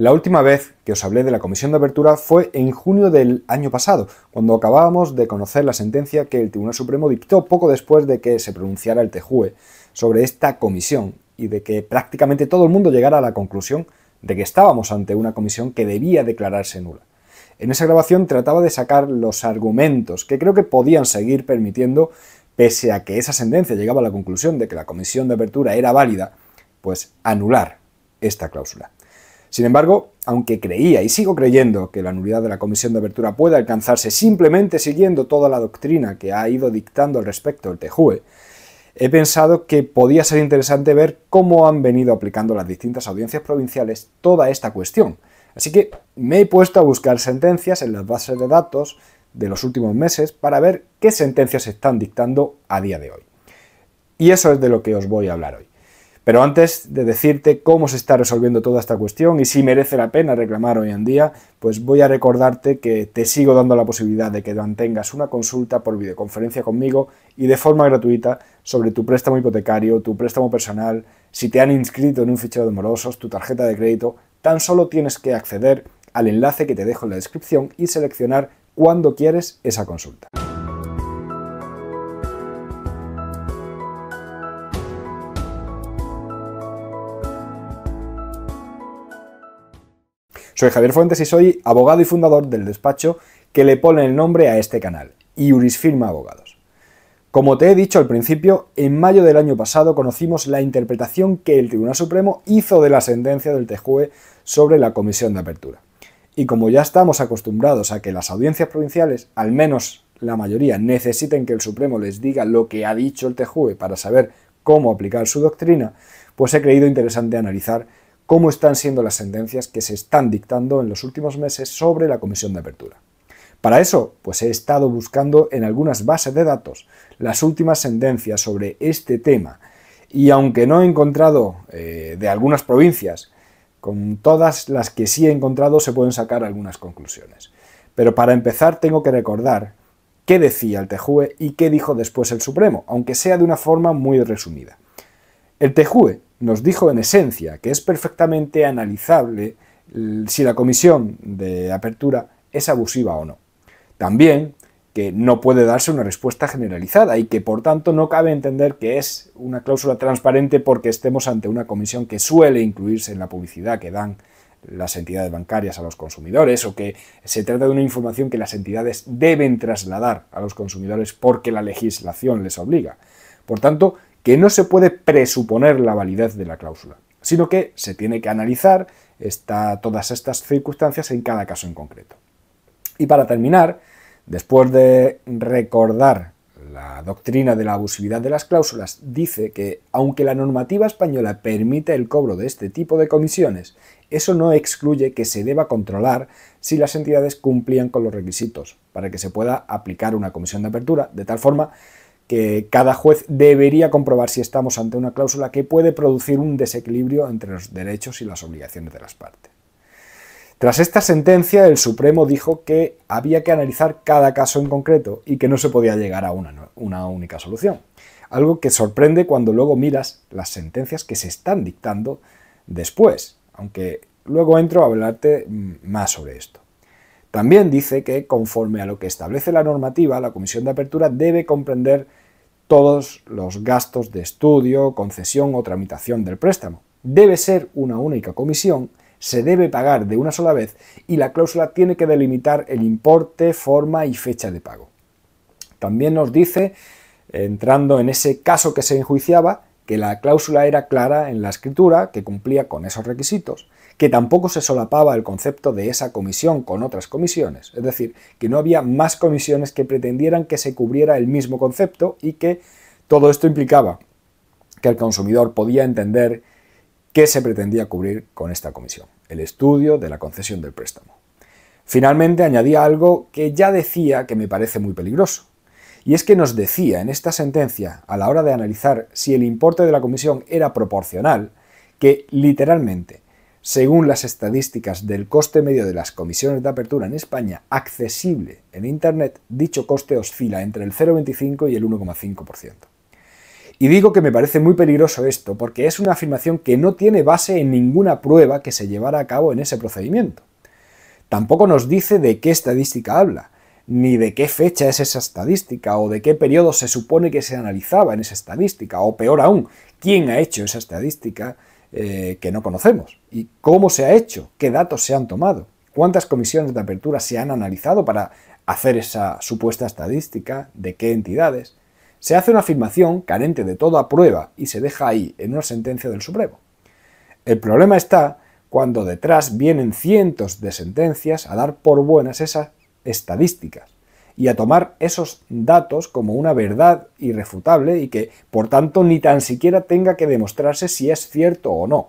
La última vez que os hablé de la comisión de apertura fue en junio del año pasado, cuando acabábamos de conocer la sentencia que el Tribunal Supremo dictó poco después de que se pronunciara el TEJUE sobre esta comisión y de que prácticamente todo el mundo llegara a la conclusión de que estábamos ante una comisión que debía declararse nula. En esa grabación trataba de sacar los argumentos que creo que podían seguir permitiendo, pese a que esa sentencia llegaba a la conclusión de que la comisión de apertura era válida, pues anular esta cláusula. Sin embargo, aunque creía y sigo creyendo que la nulidad de la Comisión de abertura puede alcanzarse simplemente siguiendo toda la doctrina que ha ido dictando al respecto el TJUE, he pensado que podía ser interesante ver cómo han venido aplicando las distintas audiencias provinciales toda esta cuestión. Así que me he puesto a buscar sentencias en las bases de datos de los últimos meses para ver qué sentencias están dictando a día de hoy. Y eso es de lo que os voy a hablar hoy. Pero antes de decirte cómo se está resolviendo toda esta cuestión y si merece la pena reclamar hoy en día, pues voy a recordarte que te sigo dando la posibilidad de que mantengas una consulta por videoconferencia conmigo y de forma gratuita sobre tu préstamo hipotecario, tu préstamo personal, si te han inscrito en un fichero de morosos, tu tarjeta de crédito, tan solo tienes que acceder al enlace que te dejo en la descripción y seleccionar cuándo quieres esa consulta. Soy Javier Fuentes y soy abogado y fundador del despacho que le pone el nombre a este canal, firma Abogados. Como te he dicho al principio, en mayo del año pasado conocimos la interpretación que el Tribunal Supremo hizo de la sentencia del TJUE sobre la comisión de apertura. Y como ya estamos acostumbrados a que las audiencias provinciales, al menos la mayoría, necesiten que el Supremo les diga lo que ha dicho el TJUE para saber cómo aplicar su doctrina, pues he creído interesante analizar cómo están siendo las sentencias que se están dictando en los últimos meses sobre la Comisión de Apertura. Para eso, pues he estado buscando en algunas bases de datos las últimas sentencias sobre este tema y aunque no he encontrado eh, de algunas provincias, con todas las que sí he encontrado se pueden sacar algunas conclusiones. Pero para empezar tengo que recordar qué decía el TEJUE y qué dijo después el Supremo, aunque sea de una forma muy resumida. El TEJUE nos dijo en esencia que es perfectamente analizable si la comisión de apertura es abusiva o no. También que no puede darse una respuesta generalizada y que por tanto no cabe entender que es una cláusula transparente porque estemos ante una comisión que suele incluirse en la publicidad que dan las entidades bancarias a los consumidores o que se trata de una información que las entidades deben trasladar a los consumidores porque la legislación les obliga. Por tanto, que no se puede presuponer la validez de la cláusula, sino que se tiene que analizar todas estas circunstancias en cada caso en concreto. Y para terminar, después de recordar la doctrina de la abusividad de las cláusulas, dice que aunque la normativa española permite el cobro de este tipo de comisiones, eso no excluye que se deba controlar si las entidades cumplían con los requisitos para que se pueda aplicar una comisión de apertura, de tal forma que cada juez debería comprobar si estamos ante una cláusula que puede producir un desequilibrio entre los derechos y las obligaciones de las partes. Tras esta sentencia, el Supremo dijo que había que analizar cada caso en concreto y que no se podía llegar a una, única solución. Algo que sorprende cuando luego miras las sentencias que se están dictando después, aunque luego entro a hablarte mm, más sobre esto. También dice que, conforme a lo que establece la normativa, la Comisión de Apertura debe comprender todos los gastos de estudio, concesión o tramitación del préstamo. Debe ser una única comisión, se debe pagar de una sola vez y la cláusula tiene que delimitar el importe, forma y fecha de pago. También nos dice, entrando en ese caso que se enjuiciaba, que la cláusula era clara en la escritura, que cumplía con esos requisitos que tampoco se solapaba el concepto de esa comisión con otras comisiones, es decir, que no había más comisiones que pretendieran que se cubriera el mismo concepto y que todo esto implicaba que el consumidor podía entender qué se pretendía cubrir con esta comisión, el estudio de la concesión del préstamo. Finalmente añadía algo que ya decía que me parece muy peligroso, y es que nos decía en esta sentencia, a la hora de analizar si el importe de la comisión era proporcional, que literalmente según las estadísticas del coste medio de las comisiones de apertura en España accesible en Internet, dicho coste oscila entre el 0,25 y el 1,5%. Y digo que me parece muy peligroso esto porque es una afirmación que no tiene base en ninguna prueba que se llevara a cabo en ese procedimiento. Tampoco nos dice de qué estadística habla, ni de qué fecha es esa estadística, o de qué periodo se supone que se analizaba en esa estadística, o peor aún, quién ha hecho esa estadística, eh, que no conocemos. ¿Y cómo se ha hecho? ¿Qué datos se han tomado? ¿Cuántas comisiones de apertura se han analizado para hacer esa supuesta estadística? ¿De qué entidades? Se hace una afirmación carente de toda prueba y se deja ahí en una sentencia del Supremo. El problema está cuando detrás vienen cientos de sentencias a dar por buenas esas estadísticas y a tomar esos datos como una verdad irrefutable y que, por tanto, ni tan siquiera tenga que demostrarse si es cierto o no.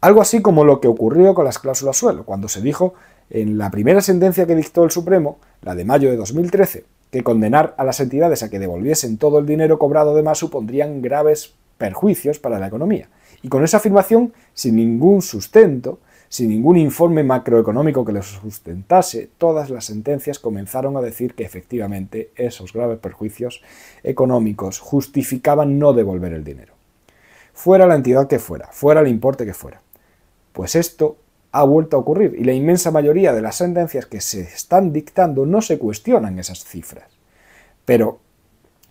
Algo así como lo que ocurrió con las cláusulas suelo, cuando se dijo en la primera sentencia que dictó el Supremo, la de mayo de 2013, que condenar a las entidades a que devolviesen todo el dinero cobrado de más supondrían graves perjuicios para la economía. Y con esa afirmación, sin ningún sustento, sin ningún informe macroeconómico que los sustentase, todas las sentencias comenzaron a decir que efectivamente esos graves perjuicios económicos justificaban no devolver el dinero. Fuera la entidad que fuera, fuera el importe que fuera. Pues esto ha vuelto a ocurrir y la inmensa mayoría de las sentencias que se están dictando no se cuestionan esas cifras. Pero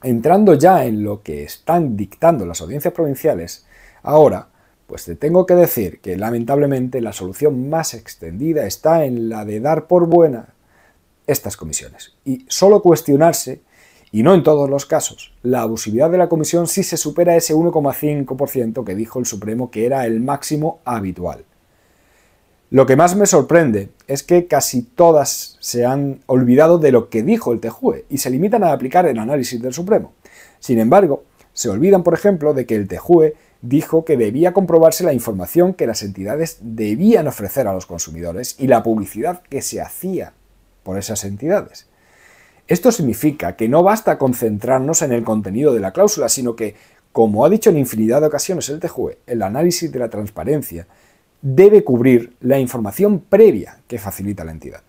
entrando ya en lo que están dictando las audiencias provinciales, ahora pues te tengo que decir que lamentablemente la solución más extendida está en la de dar por buena estas comisiones y solo cuestionarse, y no en todos los casos, la abusividad de la comisión si se supera ese 1,5% que dijo el Supremo que era el máximo habitual. Lo que más me sorprende es que casi todas se han olvidado de lo que dijo el TEJUE y se limitan a aplicar el análisis del Supremo. Sin embargo, se olvidan, por ejemplo, de que el TEJUE dijo que debía comprobarse la información que las entidades debían ofrecer a los consumidores y la publicidad que se hacía por esas entidades. Esto significa que no basta concentrarnos en el contenido de la cláusula, sino que, como ha dicho en infinidad de ocasiones el TJUE, el análisis de la transparencia debe cubrir la información previa que facilita la entidad.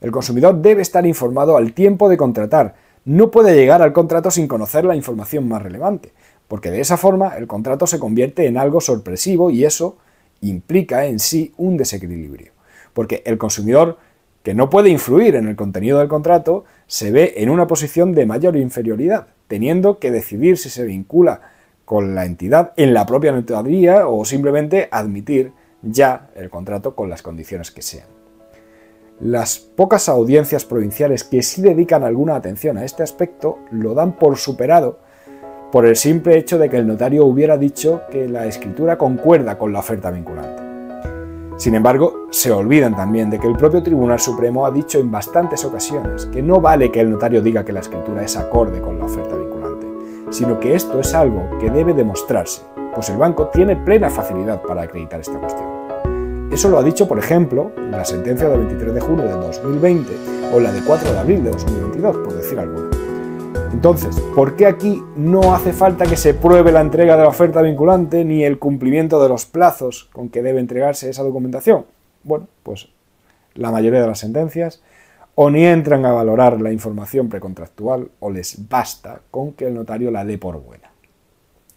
El consumidor debe estar informado al tiempo de contratar, no puede llegar al contrato sin conocer la información más relevante porque de esa forma el contrato se convierte en algo sorpresivo y eso implica en sí un desequilibrio, porque el consumidor que no puede influir en el contenido del contrato se ve en una posición de mayor inferioridad, teniendo que decidir si se vincula con la entidad en la propia notaría o simplemente admitir ya el contrato con las condiciones que sean. Las pocas audiencias provinciales que sí dedican alguna atención a este aspecto lo dan por superado por el simple hecho de que el notario hubiera dicho que la escritura concuerda con la oferta vinculante. Sin embargo, se olvidan también de que el propio Tribunal Supremo ha dicho en bastantes ocasiones que no vale que el notario diga que la escritura es acorde con la oferta vinculante, sino que esto es algo que debe demostrarse, pues el banco tiene plena facilidad para acreditar esta cuestión. Eso lo ha dicho, por ejemplo, la sentencia del 23 de junio de 2020 o la de 4 de abril de 2022, por decir algo. Entonces, ¿por qué aquí no hace falta que se pruebe la entrega de la oferta vinculante ni el cumplimiento de los plazos con que debe entregarse esa documentación? Bueno, pues la mayoría de las sentencias o ni entran a valorar la información precontractual o les basta con que el notario la dé por buena.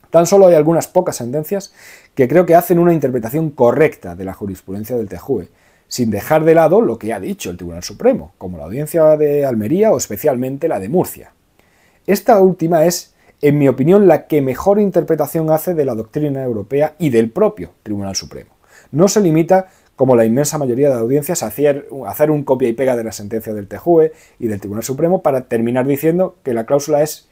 Tan solo hay algunas pocas sentencias que creo que hacen una interpretación correcta de la jurisprudencia del TJUE, sin dejar de lado lo que ha dicho el Tribunal Supremo, como la audiencia de Almería o especialmente la de Murcia. Esta última es, en mi opinión, la que mejor interpretación hace de la doctrina europea y del propio Tribunal Supremo. No se limita, como la inmensa mayoría de audiencias, a hacer, un copia y pega de la sentencia del TJUE y del Tribunal Supremo para terminar diciendo que la cláusula es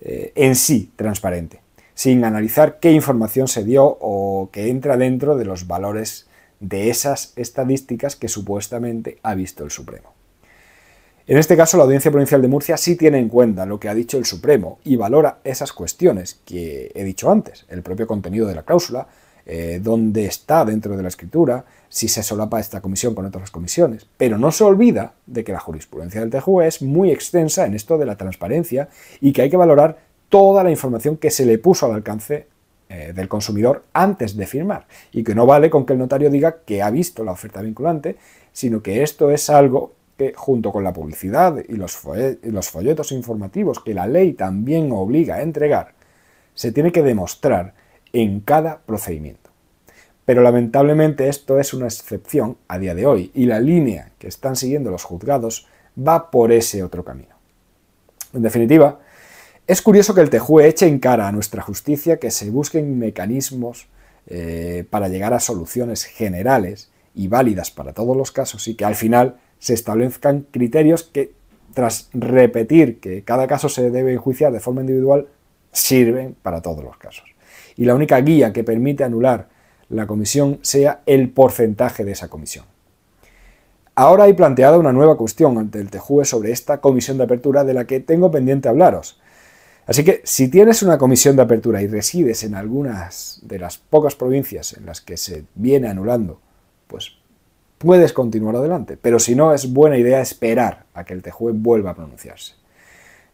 eh, en sí transparente, sin analizar qué información se dio o que entra dentro de los valores de esas estadísticas que supuestamente ha visto el Supremo. En este caso, la Audiencia Provincial de Murcia sí tiene en cuenta lo que ha dicho el Supremo y valora esas cuestiones que he dicho antes, el propio contenido de la cláusula, eh, dónde está dentro de la escritura, si se solapa esta comisión con otras comisiones, pero no se olvida de que la jurisprudencia del TJUE es muy extensa en esto de la transparencia y que hay que valorar toda la información que se le puso al alcance eh, del consumidor antes de firmar y que no vale con que el notario diga que ha visto la oferta vinculante, sino que esto es algo que junto con la publicidad y los, folletos informativos que la ley también obliga a entregar, se tiene que demostrar en cada procedimiento. Pero lamentablemente esto es una excepción a día de hoy y la línea que están siguiendo los juzgados va por ese otro camino. En definitiva, es curioso que el TEJUE eche en cara a nuestra justicia que se busquen mecanismos eh, para llegar a soluciones generales y válidas para todos los casos y que al final se establezcan criterios que, tras repetir que cada caso se debe enjuiciar de forma individual, sirven para todos los casos. Y la única guía que permite anular la comisión sea el porcentaje de esa comisión. Ahora hay planteado una nueva cuestión ante el TEJUE sobre esta comisión de apertura de la que tengo pendiente hablaros. Así que si tienes una comisión de apertura y resides en algunas de las pocas provincias en las que se viene anulando, pues puedes continuar adelante, pero si no, es buena idea esperar a que el TEJUE vuelva a pronunciarse.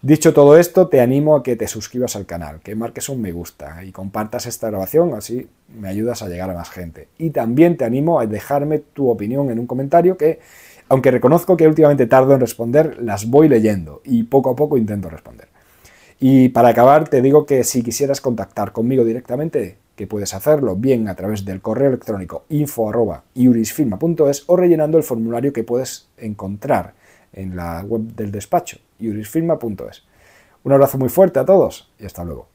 Dicho todo esto, te animo a que te suscribas al canal, que marques un me gusta y compartas esta grabación, así me ayudas a llegar a más gente. Y también te animo a dejarme tu opinión en un comentario que, aunque reconozco que últimamente tardo en responder, las voy leyendo y poco a poco intento responder. Y para acabar, te digo que si quisieras contactar conmigo directamente, puedes hacerlo bien a través del correo electrónico info.iurisfirma.es o rellenando el formulario que puedes encontrar en la web del despacho, iurisfirma.es. Un abrazo muy fuerte a todos y hasta luego.